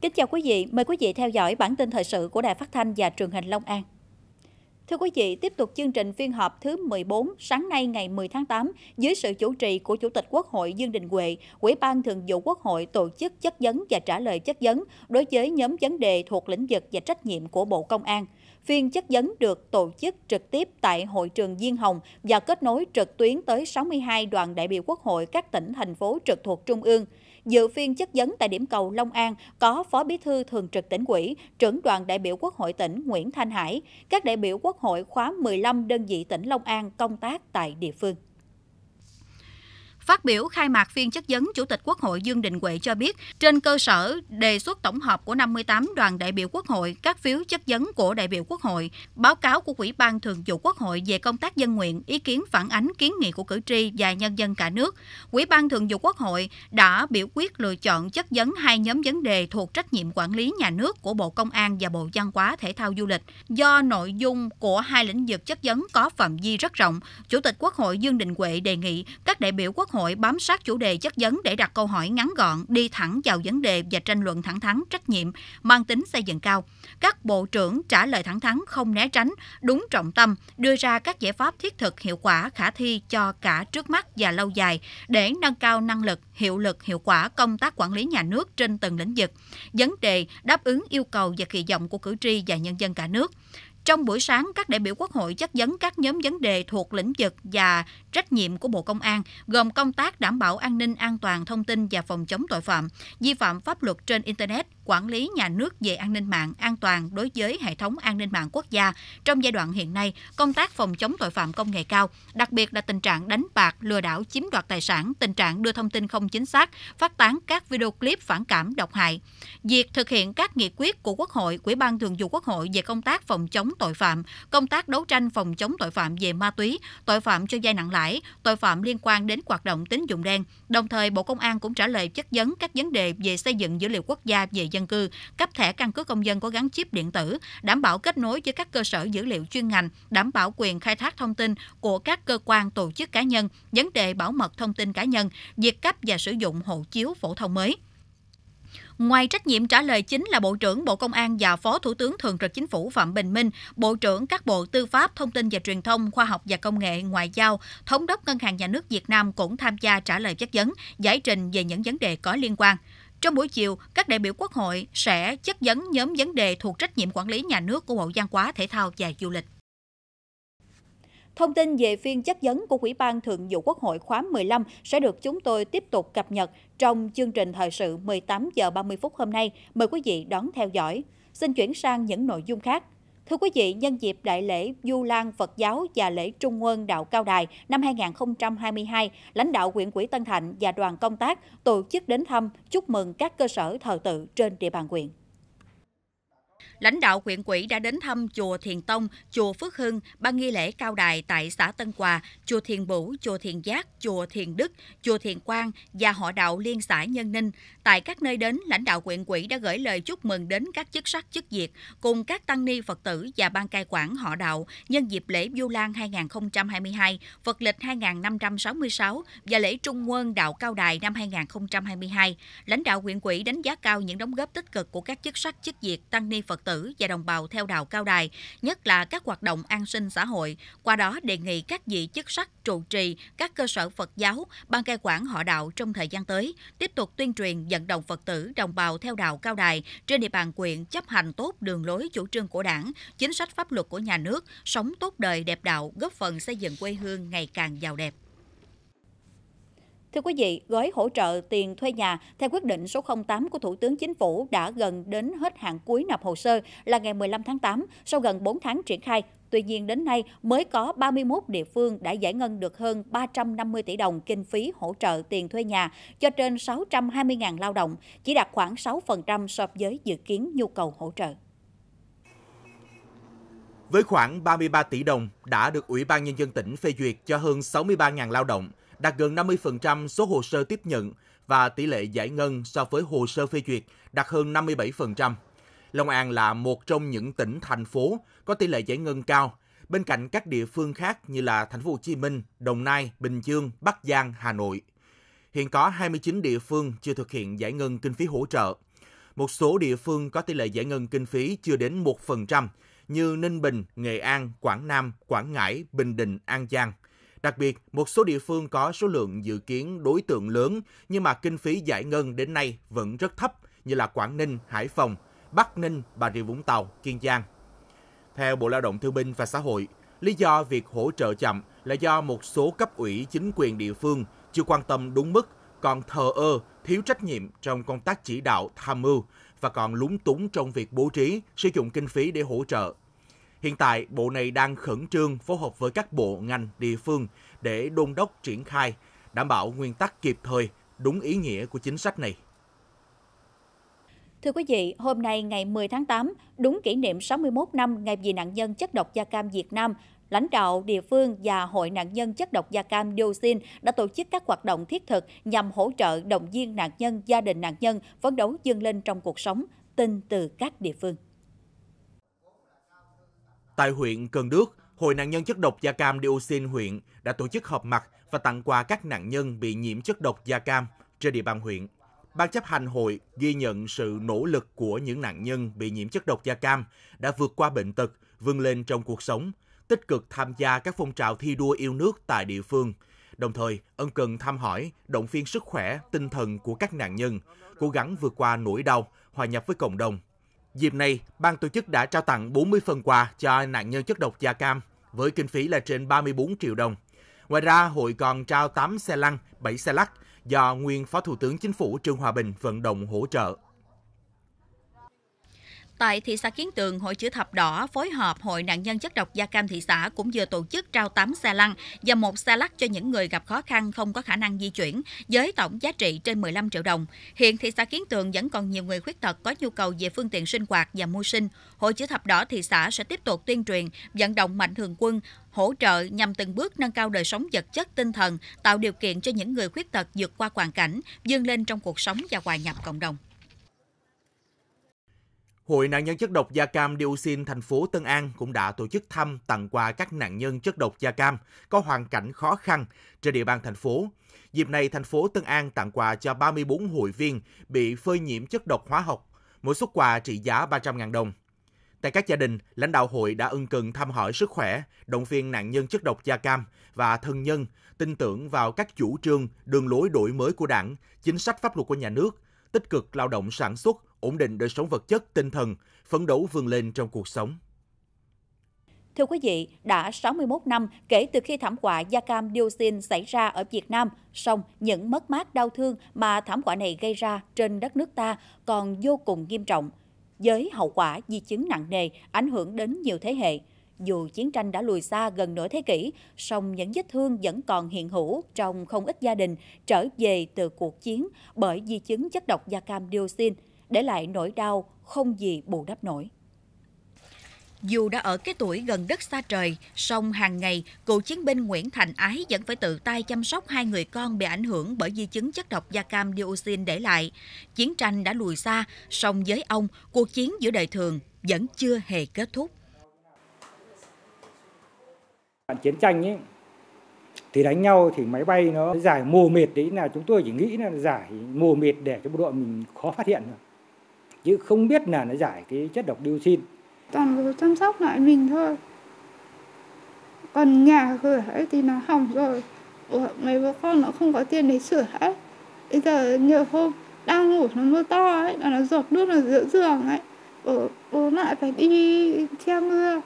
Kính chào quý vị, mời quý vị theo dõi bản tin thời sự của Đài Phát thanh và Truyền hình Long An. Thưa quý vị, tiếp tục chương trình phiên họp thứ 14 sáng nay ngày 10 tháng 8 dưới sự chủ trì của Chủ tịch Quốc hội Dương Đình Huệ, Ủy ban Thường vụ Quốc hội tổ chức chất vấn và trả lời chất vấn đối với nhóm vấn đề thuộc lĩnh vực và trách nhiệm của Bộ Công an. Phiên chất vấn được tổ chức trực tiếp tại hội trường Diên Hồng và kết nối trực tuyến tới 62 đoàn đại biểu Quốc hội các tỉnh, thành phố trực thuộc Trung ương – Dự phiên chất vấn tại điểm cầu Long An có Phó Bí thư Thường trực tỉnh ủy, trưởng đoàn đại biểu Quốc hội tỉnh Nguyễn Thanh Hải, các đại biểu Quốc hội khóa 15 đơn vị tỉnh Long An công tác tại địa phương. Phát biểu khai mạc phiên chất vấn, Chủ tịch Quốc hội Dương Đình Huệ cho biết, trên cơ sở đề xuất tổng hợp của 58 đoàn đại biểu Quốc hội, các phiếu chất vấn của đại biểu Quốc hội, báo cáo của Ủy ban Thường vụ Quốc hội về công tác dân nguyện, ý kiến phản ánh kiến nghị của cử tri và nhân dân cả nước, Ủy ban Thường vụ Quốc hội đã biểu quyết lựa chọn chất vấn hai nhóm vấn đề thuộc trách nhiệm quản lý nhà nước của Bộ Công an và Bộ Văn hóa Thể thao Du lịch. Do nội dung của hai lĩnh vực chất vấn có phạm vi rất rộng, Chủ tịch Quốc hội Dương Đình Huệ đề nghị các đại biểu Quốc hội hội bám sát chủ đề chất vấn để đặt câu hỏi ngắn gọn, đi thẳng vào vấn đề và tranh luận thẳng thắn, trách nhiệm, mang tính xây dựng cao. Các bộ trưởng trả lời thẳng thắn không né tránh, đúng trọng tâm, đưa ra các giải pháp thiết thực hiệu quả khả thi cho cả trước mắt và lâu dài để nâng cao năng lực, hiệu lực, hiệu quả công tác quản lý nhà nước trên từng lĩnh vực. Vấn đề đáp ứng yêu cầu và kỳ vọng của cử tri và nhân dân cả nước. Trong buổi sáng, các đại biểu Quốc hội chất vấn các nhóm vấn đề thuộc lĩnh vực và trách nhiệm của Bộ Công an, gồm công tác đảm bảo an ninh an toàn thông tin và phòng chống tội phạm, vi phạm pháp luật trên Internet, quản lý nhà nước về an ninh mạng an toàn đối với hệ thống an ninh mạng quốc gia trong giai đoạn hiện nay, công tác phòng chống tội phạm công nghệ cao, đặc biệt là tình trạng đánh bạc, lừa đảo chiếm đoạt tài sản, tình trạng đưa thông tin không chính xác, phát tán các video clip phản cảm độc hại. Việc thực hiện các nghị quyết của Quốc hội, Ủy ban Thường vụ Quốc hội về công tác phòng chống tội phạm, công tác đấu tranh phòng chống tội phạm về ma túy, tội phạm cho vay nặng lãi, tội phạm liên quan đến hoạt động tín dụng đen. Đồng thời, Bộ Công an cũng trả lời chất vấn các vấn đề về xây dựng dữ liệu quốc gia về dân dân cư, cấp thẻ căn cước công dân có gắn chip điện tử, đảm bảo kết nối với các cơ sở dữ liệu chuyên ngành, đảm bảo quyền khai thác thông tin của các cơ quan tổ chức cá nhân, vấn đề bảo mật thông tin cá nhân, việc cấp và sử dụng hộ chiếu phổ thông mới. Ngoài trách nhiệm trả lời chính là Bộ trưởng Bộ Công an và Phó Thủ tướng Thường trực Chính phủ Phạm Bình Minh, Bộ trưởng các Bộ Tư pháp, Thông tin và Truyền thông, Khoa học và Công nghệ, Ngoại giao, Thống đốc Ngân hàng Nhà nước Việt Nam cũng tham gia trả lời chất vấn, giải trình về những vấn đề có liên quan. Trong buổi chiều, các đại biểu Quốc hội sẽ chất vấn nhóm vấn đề thuộc trách nhiệm quản lý nhà nước của Bộ Văn hóa, Thể thao và Du lịch. Thông tin về phiên chất vấn của Ủy ban Thường vụ Quốc hội khóa 15 sẽ được chúng tôi tiếp tục cập nhật trong chương trình thời sự 18 giờ 30 phút hôm nay. Mời quý vị đón theo dõi. Xin chuyển sang những nội dung khác. Thưa quý vị, nhân dịp đại lễ Du Lan Phật giáo và lễ Trung Quân Đạo Cao Đài năm 2022, lãnh đạo huyện Quỹ Tân Thạnh và đoàn công tác tổ chức đến thăm chúc mừng các cơ sở thờ tự trên địa bàn huyện lãnh đạo huyện quỹ đã đến thăm chùa Thiền Tông, chùa Phước Hưng, ban nghi lễ cao đài tại xã Tân Quà, chùa Thiền Bủ, chùa Thiền Giác, chùa Thiền Đức, chùa Thiền Quang và họ đạo liên xã Nhân Ninh. Tại các nơi đến, lãnh đạo huyện quỹ đã gửi lời chúc mừng đến các chức sắc chức việc cùng các tăng ni Phật tử và ban cai quản họ đạo nhân dịp lễ Du Lan 2022, Phật lịch 2566 và lễ Trung Quân Đạo Cao Đài năm 2022. Lãnh đạo huyện quỹ đánh giá cao những đóng góp tích cực của các chức sắc chức việc tăng ni Phật tử tử và đồng bào theo đạo cao đài, nhất là các hoạt động an sinh xã hội. Qua đó đề nghị các vị chức sắc, trụ trì, các cơ sở Phật giáo, ban cai quản họ đạo trong thời gian tới, tiếp tục tuyên truyền vận động Phật tử, đồng bào theo đạo cao đài trên địa bàn quyện chấp hành tốt đường lối chủ trương của đảng, chính sách pháp luật của nhà nước, sống tốt đời đẹp đạo, góp phần xây dựng quê hương ngày càng giàu đẹp. Thưa quý vị, gói hỗ trợ tiền thuê nhà theo quyết định số 08 của Thủ tướng Chính phủ đã gần đến hết hạn cuối nộp hồ sơ là ngày 15 tháng 8 sau gần 4 tháng triển khai. Tuy nhiên đến nay mới có 31 địa phương đã giải ngân được hơn 350 tỷ đồng kinh phí hỗ trợ tiền thuê nhà cho trên 620.000 lao động, chỉ đạt khoảng 6% so với dự kiến nhu cầu hỗ trợ. Với khoảng 33 tỷ đồng đã được Ủy ban Nhân dân tỉnh phê duyệt cho hơn 63.000 lao động, đạt gần 50% số hồ sơ tiếp nhận và tỷ lệ giải ngân so với hồ sơ phê duyệt đạt hơn 57%. Long An là một trong những tỉnh thành phố có tỷ lệ giải ngân cao, bên cạnh các địa phương khác như là thành phố Hồ Chí Minh, Đồng Nai, Bình Dương, Bắc Giang, Hà Nội. Hiện có 29 địa phương chưa thực hiện giải ngân kinh phí hỗ trợ. Một số địa phương có tỷ lệ giải ngân kinh phí chưa đến 1% như Ninh Bình, Nghệ An, Quảng Nam, Quảng Ngãi, Bình Định, An Giang. Đặc biệt, một số địa phương có số lượng dự kiến đối tượng lớn nhưng mà kinh phí giải ngân đến nay vẫn rất thấp như là Quảng Ninh, Hải Phòng, Bắc Ninh, Bà Rịa Vũng Tàu, Kiên Giang. Theo Bộ Lao động Thương binh và Xã hội, lý do việc hỗ trợ chậm là do một số cấp ủy chính quyền địa phương chưa quan tâm đúng mức, còn thờ ơ, thiếu trách nhiệm trong công tác chỉ đạo tham mưu và còn lúng túng trong việc bố trí, sử dụng kinh phí để hỗ trợ Hiện tại, bộ này đang khẩn trương phối hợp với các bộ ngành địa phương để đôn đốc triển khai, đảm bảo nguyên tắc kịp thời, đúng ý nghĩa của chính sách này. Thưa quý vị, hôm nay ngày 10 tháng 8, đúng kỷ niệm 61 năm ngày vì nạn nhân chất độc da cam Việt Nam, lãnh đạo địa phương và Hội nạn nhân chất độc da cam dioxin đã tổ chức các hoạt động thiết thực nhằm hỗ trợ động viên nạn nhân, gia đình nạn nhân phấn đấu vươn lên trong cuộc sống, tin từ các địa phương. Tại huyện Cần Đức, Hội nạn nhân chất độc da cam dioxin huyện đã tổ chức họp mặt và tặng quà các nạn nhân bị nhiễm chất độc da cam trên địa bàn huyện. Ban chấp hành hội ghi nhận sự nỗ lực của những nạn nhân bị nhiễm chất độc da cam đã vượt qua bệnh tật, vươn lên trong cuộc sống, tích cực tham gia các phong trào thi đua yêu nước tại địa phương. Đồng thời, ân cần thăm hỏi, động viên sức khỏe, tinh thần của các nạn nhân, cố gắng vượt qua nỗi đau, hòa nhập với cộng đồng, Dịp này, ban tổ chức đã trao tặng 40 phần quà cho nạn nhân chất độc da cam với kinh phí là trên 34 triệu đồng. Ngoài ra, hội còn trao 8 xe lăn, 7 xe lắc do nguyên Phó Thủ tướng Chính phủ Trương Hòa Bình vận động hỗ trợ. Tại thị xã Kiến Tường, Hội Chữ Thập Đỏ phối hợp Hội nạn nhân chất độc da cam thị xã cũng vừa tổ chức trao 8 xe lăn và một xe lắc cho những người gặp khó khăn không có khả năng di chuyển với tổng giá trị trên 15 triệu đồng. Hiện thị xã Kiến Tường vẫn còn nhiều người khuyết tật có nhu cầu về phương tiện sinh hoạt và mưu sinh. Hội Chữ Thập Đỏ thị xã sẽ tiếp tục tuyên truyền, vận động mạnh thường quân, hỗ trợ nhằm từng bước nâng cao đời sống vật chất tinh thần, tạo điều kiện cho những người khuyết tật vượt qua hoàn cảnh, vươn lên trong cuộc sống và hòa nhập cộng đồng. Hội nạn nhân chất độc da cam dioxin thành phố Tân An cũng đã tổ chức thăm tặng quà các nạn nhân chất độc da cam có hoàn cảnh khó khăn trên địa bàn thành phố. Dịp này, thành phố Tân An tặng quà cho 34 hội viên bị phơi nhiễm chất độc hóa học, mỗi xuất quà trị giá 300.000 đồng. Tại các gia đình, lãnh đạo hội đã ân cần thăm hỏi sức khỏe, động viên nạn nhân chất độc da cam và thân nhân, tin tưởng vào các chủ trương, đường lối đổi mới của đảng, chính sách pháp luật của nhà nước, tích cực lao động sản xuất, ổn định đời sống vật chất, tinh thần, phấn đấu vươn lên trong cuộc sống. Thưa quý vị, đã 61 năm kể từ khi thảm họa da cam dioxin xảy ra ở Việt Nam, song những mất mát đau thương mà thảm họa này gây ra trên đất nước ta còn vô cùng nghiêm trọng. Với hậu quả di chứng nặng nề ảnh hưởng đến nhiều thế hệ. Dù chiến tranh đã lùi xa gần nửa thế kỷ, song những vết thương vẫn còn hiện hữu trong không ít gia đình trở về từ cuộc chiến bởi di chứng chất độc da cam dioxin – để lại nỗi đau không gì bù đắp nổi. Dù đã ở cái tuổi gần đất xa trời, song hàng ngày, cựu chiến binh Nguyễn Thành Ái vẫn phải tự tay chăm sóc hai người con bị ảnh hưởng bởi di chứng chất độc da cam dioxin để lại. Chiến tranh đã lùi xa, song với ông, cuộc chiến giữa đời thường vẫn chưa hề kết thúc. Chiến tranh ấy, thì đánh nhau thì máy bay nó giải mù mịt đấy là chúng tôi chỉ nghĩ là giải mù mịt để cho bộ đội mình khó phát hiện thôi chứ không biết là nó giải cái chất độc dioxin. Toàn chăm sóc lại mình thôi. Còn nhà cửa ấy thì nó hỏng rồi. Ủa, mấy bố con nó không có tiền để sửa ấy. Bây giờ nhiều hôm đang ngủ nó mưa to ấy, nó, nó giọt nước ở giữa giường ấy. Ở bố lại phải đi che mưa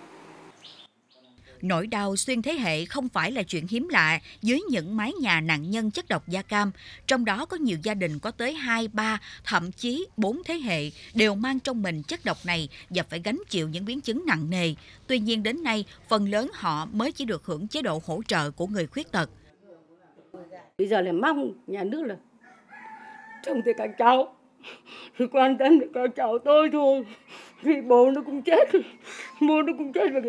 nỗi đau xuyên thế hệ không phải là chuyện hiếm lạ dưới những mái nhà nạn nhân chất độc da cam. Trong đó có nhiều gia đình có tới 2, 3, thậm chí 4 thế hệ đều mang trong mình chất độc này và phải gánh chịu những biến chứng nặng nề. Tuy nhiên đến nay, phần lớn họ mới chỉ được hưởng chế độ hỗ trợ của người khuyết tật. Bây giờ là mong nhà nước là trông tới các cháu quan tâm đến các cháu tôi thôi vì bố nó cũng chết bố nó cũng chết và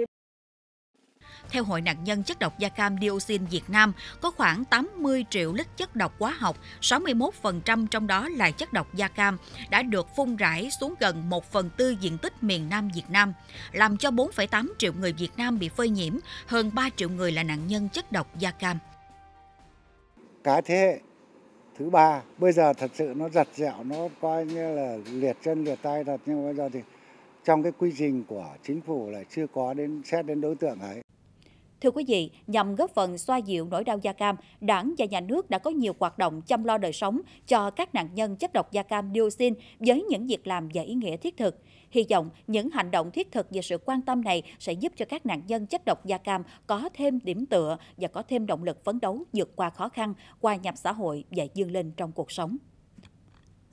theo Hội nạn nhân chất độc da cam dioxin Việt Nam, có khoảng 80 triệu lít chất độc hóa học, 61% trong đó là chất độc da cam, đã được phun rải xuống gần 1 phần tư diện tích miền Nam Việt Nam, làm cho 4,8 triệu người Việt Nam bị phơi nhiễm, hơn 3 triệu người là nạn nhân chất độc da cam. Cả thế hệ thứ ba bây giờ thật sự nó giật dẹo nó coi như là liệt chân liệt tay thật nhưng bây giờ thì trong cái quy trình của chính phủ là chưa có đến xét đến đối tượng ấy Thưa quý vị, nhằm góp phần xoa dịu nỗi đau da cam, Đảng và Nhà nước đã có nhiều hoạt động chăm lo đời sống cho các nạn nhân chất độc da cam dioxin với những việc làm và ý nghĩa thiết thực. Hy vọng những hành động thiết thực và sự quan tâm này sẽ giúp cho các nạn nhân chất độc da cam có thêm điểm tựa và có thêm động lực phấn đấu vượt qua khó khăn, hòa nhập xã hội và dương lên trong cuộc sống.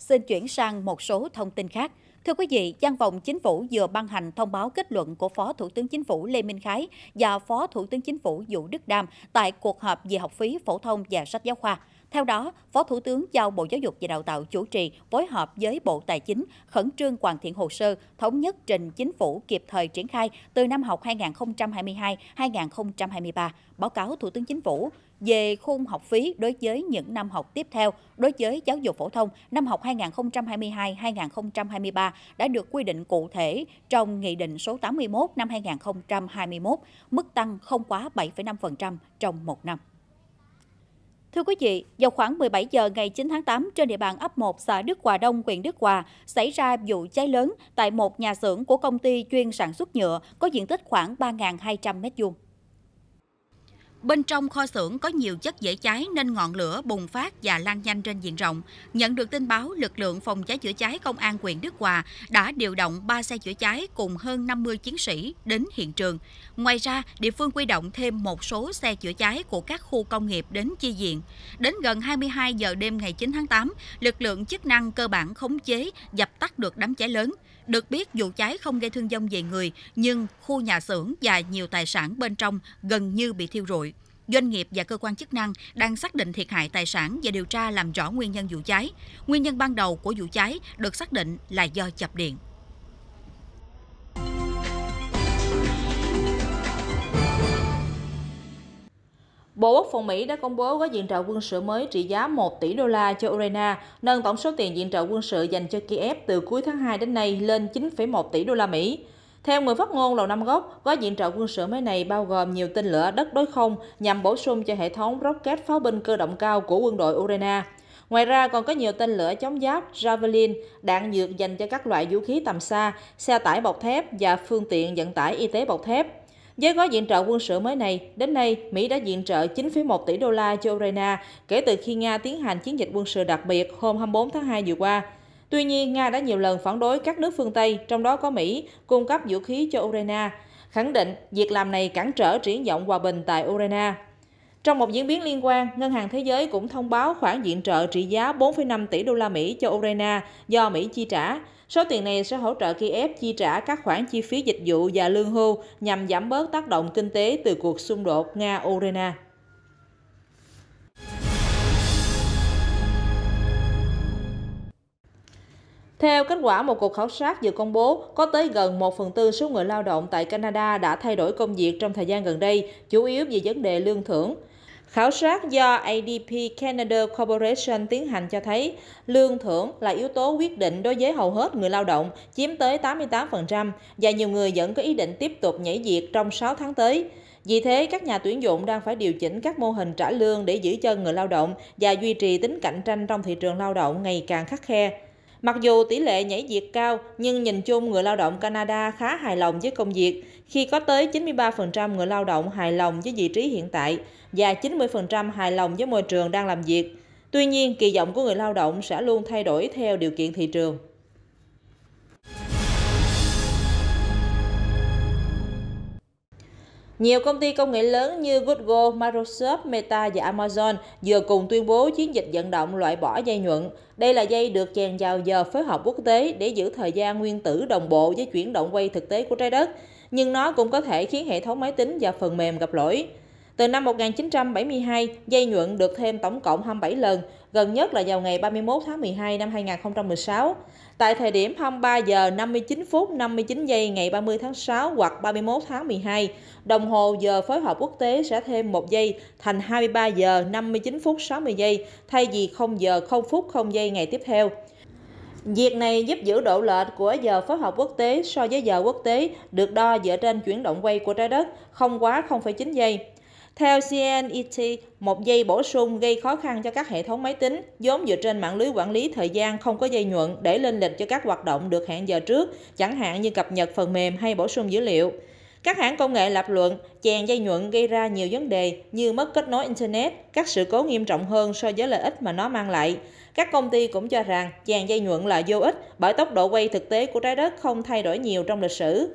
Xin chuyển sang một số thông tin khác. Thưa quý vị, văn phòng chính phủ vừa ban hành thông báo kết luận của Phó Thủ tướng Chính phủ Lê Minh Khái và Phó Thủ tướng Chính phủ Vũ Đức Đam tại cuộc họp về học phí phổ thông và sách giáo khoa. Theo đó, Phó Thủ tướng giao Bộ Giáo dục và Đào tạo chủ trì phối hợp với Bộ Tài chính khẩn trương hoàn thiện hồ sơ, thống nhất trình chính phủ kịp thời triển khai từ năm học 2022-2023, báo cáo Thủ tướng Chính phủ về khung học phí đối với những năm học tiếp theo đối với giáo dục phổ thông năm học 2022-2023 đã được quy định cụ thể trong Nghị định số 81 năm 2021, mức tăng không quá 7,5% trong một năm. Thưa quý vị, vào khoảng 17 giờ ngày 9 tháng 8 trên địa bàn ấp 1 xã Đức Hòa Đông, huyện Đức Hòa xảy ra vụ cháy lớn tại một nhà xưởng của công ty chuyên sản xuất nhựa có diện tích khoảng 3.200 m2. Bên trong kho xưởng có nhiều chất dễ cháy nên ngọn lửa bùng phát và lan nhanh trên diện rộng. Nhận được tin báo, lực lượng phòng cháy chữa cháy công an huyện Đức Hòa đã điều động 3 xe chữa cháy cùng hơn 50 chiến sĩ đến hiện trường. Ngoài ra, địa phương quy động thêm một số xe chữa cháy của các khu công nghiệp đến chi diện. Đến gần 22 giờ đêm ngày 9 tháng 8, lực lượng chức năng cơ bản khống chế dập tắt được đám cháy lớn. Được biết vụ cháy không gây thương vong về người, nhưng khu nhà xưởng và nhiều tài sản bên trong gần như bị thiêu rụi. Doanh nghiệp và cơ quan chức năng đang xác định thiệt hại tài sản và điều tra làm rõ nguyên nhân vụ cháy. Nguyên nhân ban đầu của vụ cháy được xác định là do chập điện. Bộ Quốc phòng Mỹ đã công bố gói viện trợ quân sự mới trị giá 1 tỷ đô la cho Ukraine, nâng tổng số tiền viện trợ quân sự dành cho Kiev từ cuối tháng 2 đến nay lên 9,1 tỷ đô la Mỹ. Theo người phát ngôn Lầu Năm Góc, gói viện trợ quân sự mới này bao gồm nhiều tên lửa đất đối không nhằm bổ sung cho hệ thống rocket pháo binh cơ động cao của quân đội Ukraine. Ngoài ra còn có nhiều tên lửa chống giáp, Javelin, đạn dược dành cho các loại vũ khí tầm xa, xe tải bọc thép và phương tiện vận tải y tế bọc thép. Với gói viện trợ quân sự mới này, đến nay Mỹ đã viện trợ 9,1 tỷ đô la cho Ukraine kể từ khi Nga tiến hành chiến dịch quân sự đặc biệt hôm 24 tháng 2 vừa qua. Tuy nhiên, Nga đã nhiều lần phản đối các nước phương Tây, trong đó có Mỹ, cung cấp vũ khí cho Ukraine, khẳng định việc làm này cản trở triển vọng hòa bình tại Ukraine. Trong một diễn biến liên quan, Ngân hàng Thế giới cũng thông báo khoản viện trợ trị giá 4,5 tỷ đô la Mỹ cho Ukraine do Mỹ chi trả. Số tiền này sẽ hỗ trợ Kiev chi trả các khoản chi phí dịch vụ và lương hưu nhằm giảm bớt tác động kinh tế từ cuộc xung đột Nga-Ukraine. Theo kết quả một cuộc khảo sát vừa công bố, có tới gần 1 phần tư số người lao động tại Canada đã thay đổi công việc trong thời gian gần đây, chủ yếu vì vấn đề lương thưởng. Khảo sát do ADP Canada Corporation tiến hành cho thấy lương thưởng là yếu tố quyết định đối với hầu hết người lao động, chiếm tới 88% và nhiều người vẫn có ý định tiếp tục nhảy việc trong 6 tháng tới. Vì thế, các nhà tuyển dụng đang phải điều chỉnh các mô hình trả lương để giữ chân người lao động và duy trì tính cạnh tranh trong thị trường lao động ngày càng khắc khe. Mặc dù tỷ lệ nhảy việc cao, nhưng nhìn chung người lao động Canada khá hài lòng với công việc khi có tới 93% người lao động hài lòng với vị trí hiện tại và 90% hài lòng với môi trường đang làm việc. Tuy nhiên, kỳ vọng của người lao động sẽ luôn thay đổi theo điều kiện thị trường. Nhiều công ty công nghệ lớn như Google, Microsoft, Meta và Amazon vừa cùng tuyên bố chiến dịch vận động loại bỏ dây nhuận. Đây là dây được chèn vào giờ phối hợp quốc tế để giữ thời gian nguyên tử đồng bộ với chuyển động quay thực tế của trái đất nhưng nó cũng có thể khiến hệ thống máy tính và phần mềm gặp lỗi. Từ năm 1972, dây nhuận được thêm tổng cộng 27 lần, gần nhất là vào ngày 31 tháng 12 năm 2016. Tại thời điểm 23 giờ 59 phút 59 giây ngày 30 tháng 6 hoặc 31 tháng 12, đồng hồ giờ phối hợp quốc tế sẽ thêm 1 giây thành 23 giờ 59 phút 60 giây thay vì 0 giờ 0 phút 0 giây ngày tiếp theo. Việc này giúp giữ độ lệch của giờ phối hợp quốc tế so với giờ quốc tế được đo dựa trên chuyển động quay của trái đất không quá 0,9 giây. Theo CNET, một giây bổ sung gây khó khăn cho các hệ thống máy tính vốn dựa trên mạng lưới quản lý thời gian không có dây nhuận để lên lịch cho các hoạt động được hẹn giờ trước, chẳng hạn như cập nhật phần mềm hay bổ sung dữ liệu. Các hãng công nghệ lập luận chèn dây nhuận gây ra nhiều vấn đề như mất kết nối Internet, các sự cố nghiêm trọng hơn so với lợi ích mà nó mang lại. Các công ty cũng cho rằng chèn dây nhuận là vô ích bởi tốc độ quay thực tế của trái đất không thay đổi nhiều trong lịch sử.